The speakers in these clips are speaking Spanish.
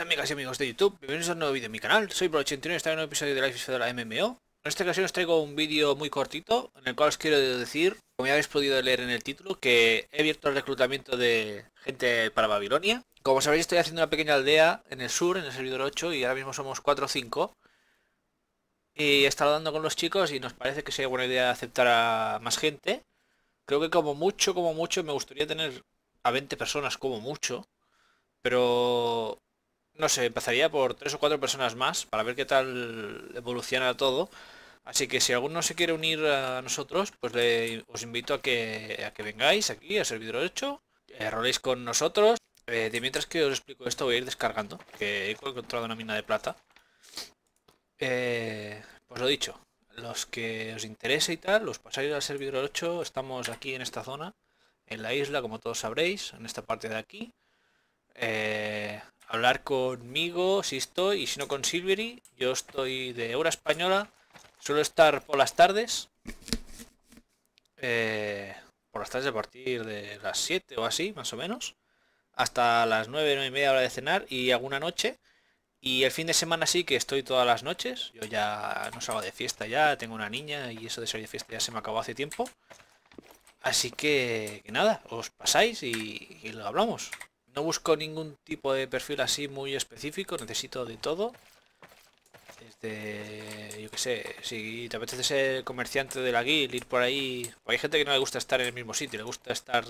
amigas y amigos de YouTube, bienvenidos a un nuevo vídeo en mi canal, soy Pro89 y está en este un episodio de Life is de la MMO. En esta ocasión os traigo un vídeo muy cortito, en el cual os quiero decir, como ya habéis podido leer en el título, que he abierto el reclutamiento de gente para Babilonia. Como sabéis estoy haciendo una pequeña aldea en el sur, en el servidor 8, y ahora mismo somos 4 o 5. Y he estado hablando con los chicos y nos parece que sería buena idea aceptar a más gente. Creo que como mucho, como mucho, me gustaría tener a 20 personas como mucho. Pero no sé, empezaría por tres o cuatro personas más para ver qué tal evoluciona todo. Así que si alguno se quiere unir a nosotros, pues os invito a que, vengáis aquí a servidor 8, eh, roléis con nosotros. Eh, mientras que os explico esto voy a ir descargando, que he encontrado una mina de plata. Eh, pues lo dicho, los que os interese y tal, los pasáis al servidor 8, estamos aquí en esta zona, en la isla, como todos sabréis, en esta parte de aquí. Eh, hablar conmigo si estoy y si no con Silvery. Yo estoy de hora española. Suelo estar por las tardes. Eh, por las tardes a partir de las 7 o así, más o menos. Hasta las 9, 9 y media hora de cenar y alguna noche. Y el fin de semana sí que estoy todas las noches. Yo ya no salgo de fiesta ya, tengo una niña y eso de salir de fiesta ya se me acabó hace tiempo. Así que, nada, os pasáis y lo hablamos. No busco ningún tipo de perfil así muy específico, necesito de todo. yo qué sé, si te apetece ser comerciante de la guild, ir por ahí... Hay gente que no le gusta estar en el mismo sitio, le gusta estar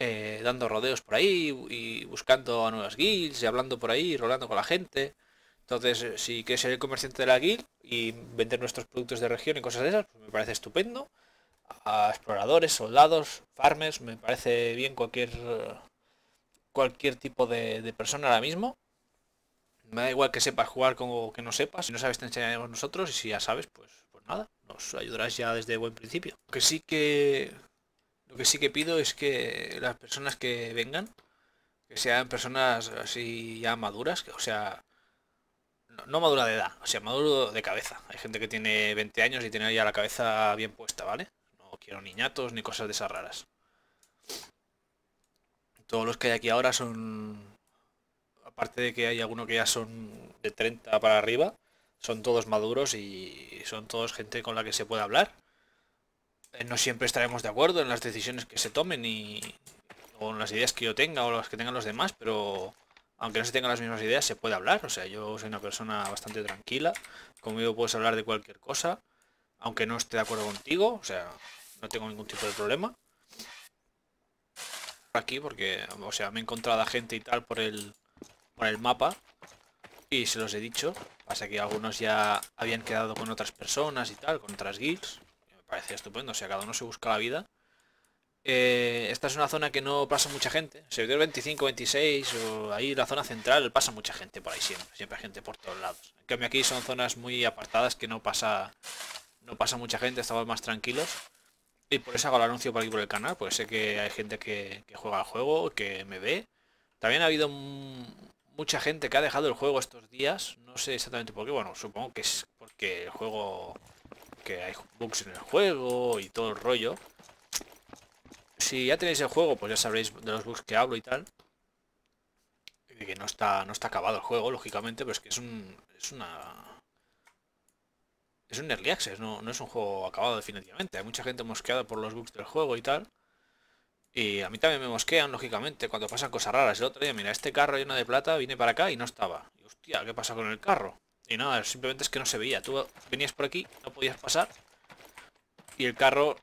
eh, dando rodeos por ahí y buscando a nuevas guilds y hablando por ahí, rolando con la gente. Entonces, eh, si quieres ser el comerciante de la guild y vender nuestros productos de región y cosas de esas, pues me parece estupendo. A exploradores, soldados, farmers, me parece bien cualquier eh, cualquier tipo de, persona ahora mismo. Me da igual que sepas jugar como que no sepas. Si no sabes, te enseñaremos nosotros. Y si ya sabes, pues, pues nada, nos ayudarás ya desde buen principio. Lo que sí que, lo que, sí que pido es que las personas que vengan, que sean personas así ya maduras, que, o sea, no, madura de edad, o sea, maduro de cabeza. Hay gente que tiene 20 años y tiene ya la cabeza bien puesta, ¿vale? No quiero niñatos ni cosas de esas raras todos los que hay aquí ahora son, aparte de que hay algunos que ya son de 30 para arriba, son todos maduros y son todos gente con la que se puede hablar. Eh, no siempre estaremos de acuerdo en las decisiones que se tomen y con las ideas que yo tenga o las que tengan los demás, pero aunque no se tengan las mismas ideas, se puede hablar. O sea, yo soy una persona bastante tranquila, conmigo puedes hablar de cualquier cosa, aunque no esté de acuerdo contigo, o sea, no tengo ningún tipo de problema aquí porque, o sea, me he encontrado a gente y tal por el, por el mapa y se los he dicho. Pasa que algunos ya habían quedado con otras personas y tal, con otras guilds. Me parecía estupendo, o sea, cada uno se busca la vida. Eh, esta es una zona que no pasa mucha gente. se ve el 25, 26 o ahí la zona central pasa mucha gente por ahí siempre. Siempre hay gente por todos lados. En cambio aquí son zonas muy apartadas que no pasa, no pasa mucha gente, estamos más tranquilos. Y por eso hago el anuncio por aquí por el canal, porque sé que hay gente que, juega al juego, que me ve. También ha habido mucha gente que ha dejado el juego estos días. No sé exactamente por qué. Bueno, supongo que es porque el juego... Que hay bugs en el juego y todo el rollo. Si ya tenéis el juego, pues ya sabréis de los bugs que hablo y tal. Y que no está, no está acabado el juego, lógicamente, pero es que es, un, es una es un early access, no, no es un juego acabado definitivamente. Hay mucha gente mosqueada por los bugs del juego y tal. Y a mí también me mosquean, lógicamente, cuando pasan cosas raras. El otro día, mira, este carro lleno de plata viene para acá y no estaba. Y hostia, ¿qué pasa con el carro? Y nada, simplemente es que no se veía. Tú venías por aquí, no podías pasar. Y el carro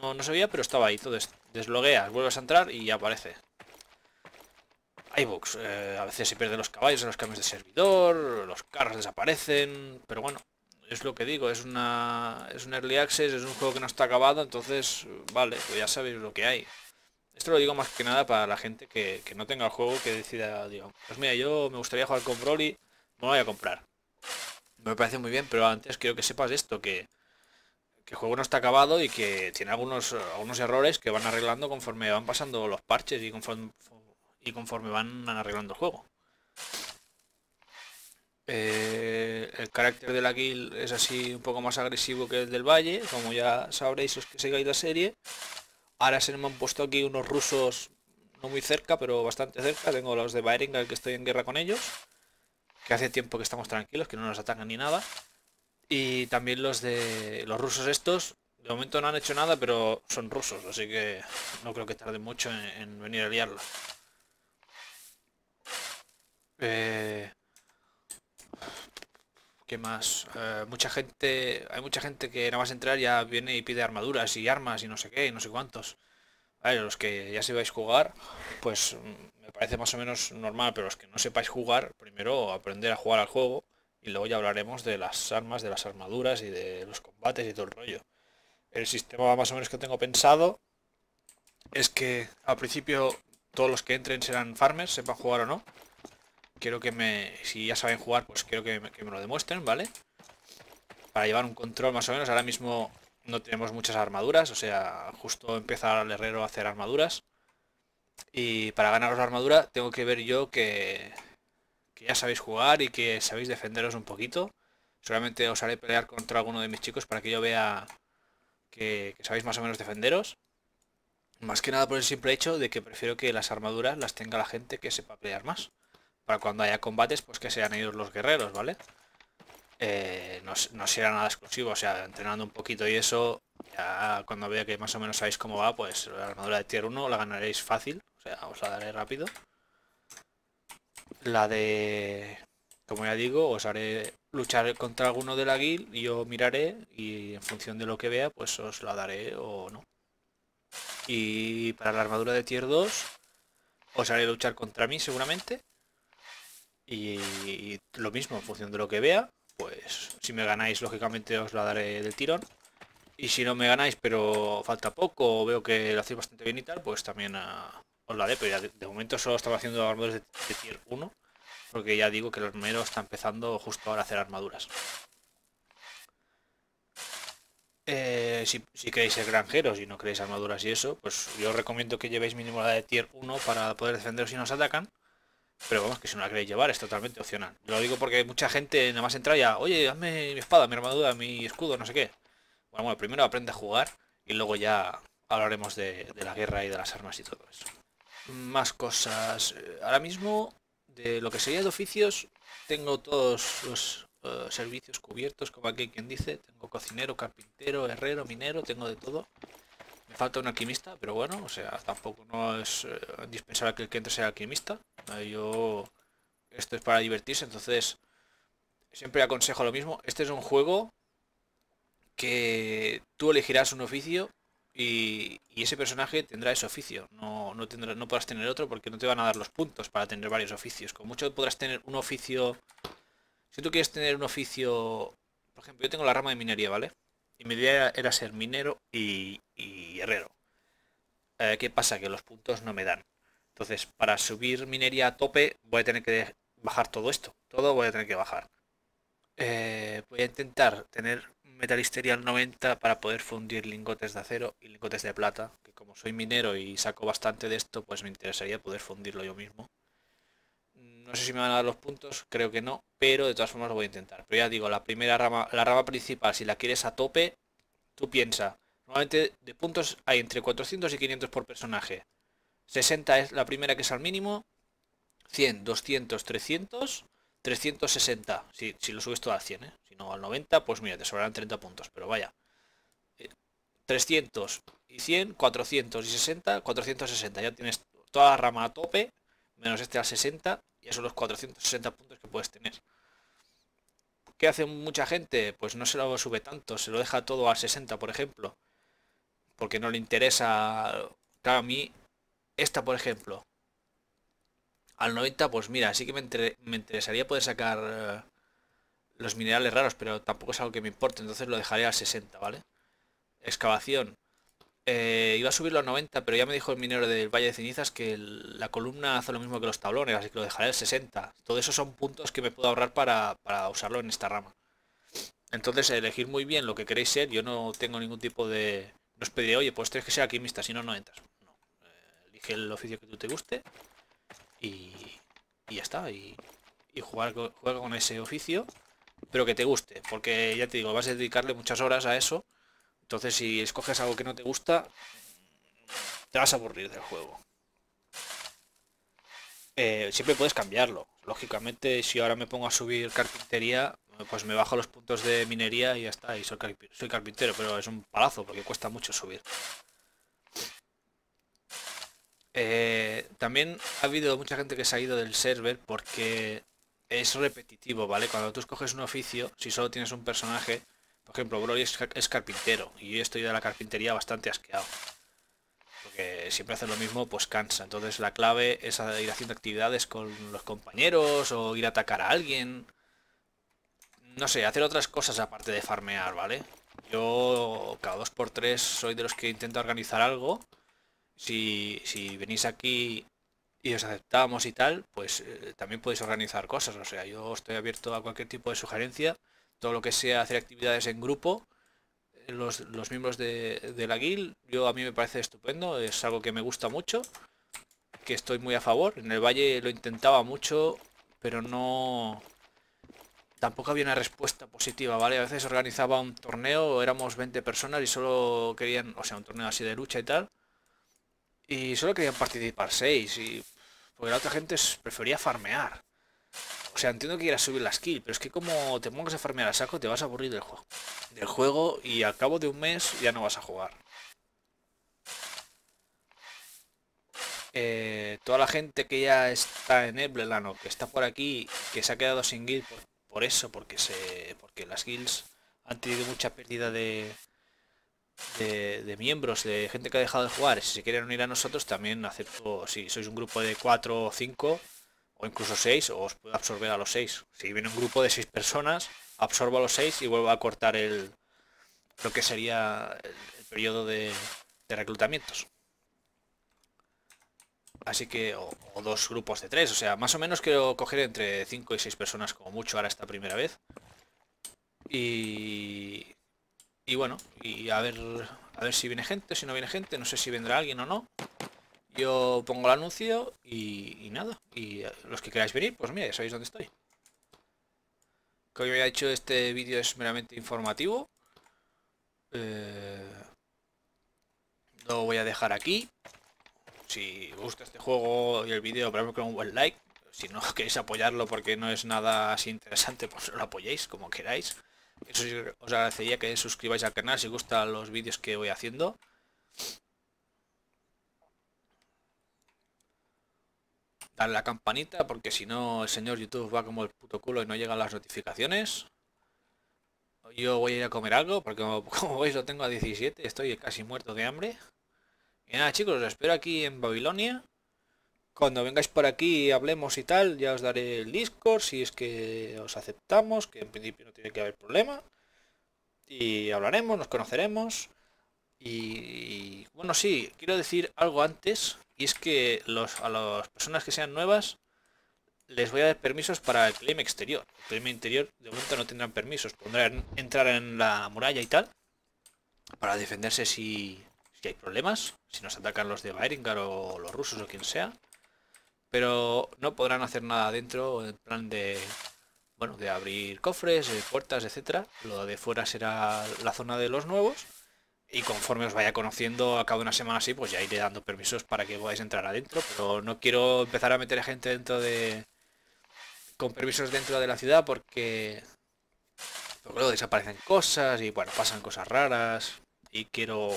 no, se veía, pero estaba ahí. Entonces, deslogueas, vuelves a entrar y ya aparece. Hay bugs. Eh, a veces se pierden los caballos en los cambios de servidor, los carros desaparecen. Pero bueno, es lo que digo, es una es un early access, es un juego que no está acabado, entonces, vale, pues ya sabéis lo que hay. Esto lo digo más que nada para la gente que, no tenga el juego, que decida, digo, pues mira, yo me gustaría jugar con Broly, no lo voy a comprar. Me parece muy bien, pero antes quiero que sepas esto, que, el juego no está acabado y que tiene algunos, algunos errores que van arreglando conforme van pasando los parches y conforme, y conforme van arreglando el juego. Eh, el carácter del la es así un poco más agresivo que el del valle, como ya sabréis los que sigáis la serie. Ahora se me han puesto aquí unos rusos, no muy cerca, pero bastante cerca. Tengo los de al que estoy en guerra con ellos, que hace tiempo que estamos tranquilos, que no nos atacan ni nada. Y también los de los rusos estos, de momento no han hecho nada, pero son rusos, así que no creo que tarde mucho en, venir a liarlos. Eh, ¿Qué más? Eh, mucha gente, hay mucha gente que nada más entrar ya viene y pide armaduras y armas y no sé qué y no sé cuántos. los que ya a jugar, pues mm, me parece más o menos normal, pero los que no sepáis jugar, primero aprender a jugar al juego y luego ya hablaremos de las armas, de las armaduras y de los combates y todo el rollo. El sistema más o menos que tengo pensado es que al principio todos los que entren serán farmers, sepan jugar o no quiero que me... Si ya saben jugar, pues quiero que me, lo demuestren, ¿vale? Para llevar un control más o menos. Ahora mismo no tenemos muchas armaduras, o sea, justo empieza el herrero a hacer armaduras. Y para ganaros la armadura tengo que ver yo que, ya sabéis jugar y que sabéis defenderos un poquito. Solamente os haré pelear contra alguno de mis chicos para que yo vea que, que, sabéis más o menos defenderos. Más que nada por el simple hecho de que prefiero que las armaduras las tenga la gente que sepa pelear más para cuando haya combates, pues que sean ellos los guerreros, ¿vale? Eh, no, no, será nada exclusivo, o sea, entrenando un poquito y eso, ya cuando vea que más o menos sabéis cómo va, pues la armadura de tier 1 la ganaréis fácil, o sea, os la daré rápido. La de, como ya digo, os haré luchar contra alguno de la guild, yo miraré y en función de lo que vea, pues os la daré o no. Y para la armadura de tier 2, os haré luchar contra mí seguramente y, lo mismo, en función de lo que vea, pues si me ganáis, lógicamente os la daré del tirón. Y si no me ganáis, pero falta poco, o veo que lo hacéis bastante bien y tal, pues también ah, os la dé. Pero de, momento solo estaba haciendo armaduras de, tier 1, porque ya digo que el armero está empezando justo ahora a hacer armaduras. Eh, si, si, queréis ser granjeros y no queréis armaduras y eso, pues yo os recomiendo que llevéis mínimo la de tier 1 para poder defenderos si nos atacan. Pero vamos, que si no la queréis llevar es totalmente opcional. lo digo porque mucha gente nada más entra ya, oye, hazme mi espada, mi armadura, mi escudo, no sé qué. Bueno, bueno, primero aprende a jugar y luego ya hablaremos de, la guerra y de las armas y todo eso. Más cosas. Eh, ahora mismo, de lo que sería de oficios, tengo todos los eh, servicios cubiertos, como aquí quien dice. Tengo cocinero, carpintero, herrero, minero, tengo de todo. Me falta un alquimista, pero bueno, o sea, tampoco no es eh, dispensable que el que entre sea alquimista. Yo... Esto es para divertirse, entonces... Siempre aconsejo lo mismo. Este es un juego que tú elegirás un oficio y, ese personaje tendrá ese oficio. No, no, no podrás tener otro porque no te van a dar los puntos para tener varios oficios. Con mucho podrás tener un oficio... Si tú quieres tener un oficio... Por ejemplo, yo tengo la rama de minería, ¿vale? Y mi idea era, ser minero y, herrero. Eh, ¿Qué pasa? Que los puntos no me dan. Entonces, para subir minería a tope, voy a tener que bajar todo esto. Todo voy a tener que bajar. Eh, voy a intentar tener metalistería al 90 para poder fundir lingotes de acero y lingotes de plata. Que como soy minero y saco bastante de esto, pues me interesaría poder fundirlo yo mismo. No sé si me van a dar los puntos, creo que no, pero de todas formas lo voy a intentar. Pero ya digo, la primera rama, la rama principal, si la quieres a tope, tú piensa. Normalmente de puntos hay entre 400 y 500 por personaje. 60 es la primera que es al mínimo, 100, 200, 300, 360. Si, lo subes todo al 100, ¿eh? si no al 90, pues mira, te sobrarán 30 puntos, pero vaya. 300 eh, y 100, 400 y 60, 460. Ya tienes toda la rama a tope, menos este al 60, y esos son los 460 puntos que puedes tener. ¿Qué hace mucha gente? Pues no se lo sube tanto, se lo deja todo a 60, por ejemplo. Porque no le interesa. cada a mí, esta, por ejemplo, al 90, pues mira, sí que me, me interesaría poder sacar eh, los minerales raros, pero tampoco es algo que me importe, entonces lo dejaré al 60, ¿vale? Excavación, eh, iba a subirlo a 90, pero ya me dijo el minero del Valle de Cenizas que la columna hace lo mismo que los tablones, así que lo dejaré al 60. Todo eso son puntos que me puedo ahorrar para, usarlo en esta rama. Entonces, elegir muy bien lo que queréis ser. Yo no tengo ningún tipo de... No os pediré, oye, pues tienes que ser alquimista, si no, no entras. Eh, elige el oficio que tú te guste y, ya está. Y, jugar juega con ese oficio, pero que te guste. Porque, ya te digo, vas a dedicarle muchas horas a eso entonces, si escoges algo que no te gusta, te vas a aburrir del juego. Eh, siempre puedes cambiarlo. Lógicamente, si ahora me pongo a subir carpintería, pues me bajo los puntos de minería y ya está, y soy, carpintero, pero es un palazo porque cuesta mucho subir. Eh, también ha habido mucha gente que se ha ido del server porque es repetitivo, ¿vale? Cuando tú escoges un oficio, si solo tienes un personaje, por ejemplo, Broly es, carpintero y yo estoy de la carpintería bastante asqueado. Porque siempre hace lo mismo pues cansa. Entonces la clave es ir haciendo actividades con los compañeros o ir a atacar a alguien. No sé, hacer otras cosas aparte de farmear, ¿vale? Yo cada dos por tres soy de los que intenta organizar algo. Si, si venís aquí y os aceptamos y tal, pues eh, también podéis organizar cosas. O sea, yo estoy abierto a cualquier tipo de sugerencia todo lo que sea hacer actividades en grupo, eh, los, miembros de, la guild, yo a mí me parece estupendo, es algo que me gusta mucho, que estoy muy a favor. En el valle lo intentaba mucho, pero no... Tampoco había una respuesta positiva, ¿vale? A veces organizaba un torneo, éramos 20 personas y solo querían, o sea, un torneo así de lucha y tal, y solo querían participar 6, y... porque la otra gente prefería farmear sea, entiendo que quieras subir la skill, pero es que como te pongas a farmear a saco, te vas a aburrir del juego. Del juego y al cabo de un mes ya no vas a jugar. Eh, toda la gente que ya está en el que está por aquí, que se ha quedado sin guild por, eso, porque se porque las guilds han tenido mucha pérdida de, de, de, miembros, de gente que ha dejado de jugar. Si se quieren unir a nosotros, también acepto, si sois un grupo de 4 o 5, o incluso seis, o os puedo absorber a los seis. Si viene un grupo de seis personas, absorbo a los seis y vuelvo a cortar el lo que sería el, periodo de, reclutamientos. Así que, o, dos grupos de tres, o sea, más o menos quiero coger entre cinco y seis personas como mucho ahora esta primera vez. Y, y bueno, y a ver, a ver si viene gente, si no viene gente, no sé si vendrá alguien o no. Yo pongo el anuncio y, nada. Y eh, los que queráis venir, pues mira, ya sabéis dónde estoy. como ya he dicho este vídeo es meramente informativo. Eh, lo voy a dejar aquí. Si os gusta este juego y el vídeo, pero con un buen like. Si no queréis apoyarlo porque no es nada así interesante, pues lo apoyéis como queráis. Eso os agradecería que suscribáis al canal si os gustan los vídeos que voy haciendo. a la campanita porque si no el señor YouTube va como el puto culo y no llegan las notificaciones. Yo voy a ir a comer algo porque como, veis lo tengo a 17, estoy casi muerto de hambre. Y nada chicos, os espero aquí en Babilonia. Cuando vengáis por aquí hablemos y tal, ya os daré el Discord si es que os aceptamos, que en principio no tiene que haber problema. Y hablaremos, nos conoceremos. Y, bueno, sí, quiero decir algo antes, y es que los, a las personas que sean nuevas les voy a dar permisos para el claim exterior. El clima interior de momento no tendrán permisos, podrán entrar en la muralla y tal, para defenderse si, hay problemas, si nos atacan los de Beringar o los rusos o quien sea. Pero no podrán hacer nada dentro en plan de bueno, de abrir cofres, eh, puertas, etcétera. Lo de fuera será la zona de los nuevos y conforme os vaya conociendo a cada una semana así, pues ya iré dando permisos para que podáis entrar adentro. Pero no quiero empezar a meter gente dentro de... con permisos dentro de la ciudad porque... Pues luego desaparecen cosas y bueno, pasan cosas raras. Y quiero...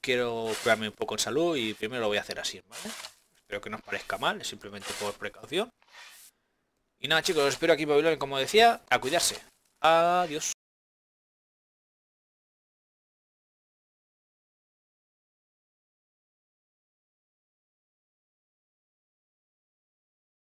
Quiero cuidarme un poco en salud y primero lo voy a hacer así, ¿vale? Espero que no os parezca mal, simplemente por precaución. Y nada chicos, os espero aquí en como decía, a cuidarse. Adiós.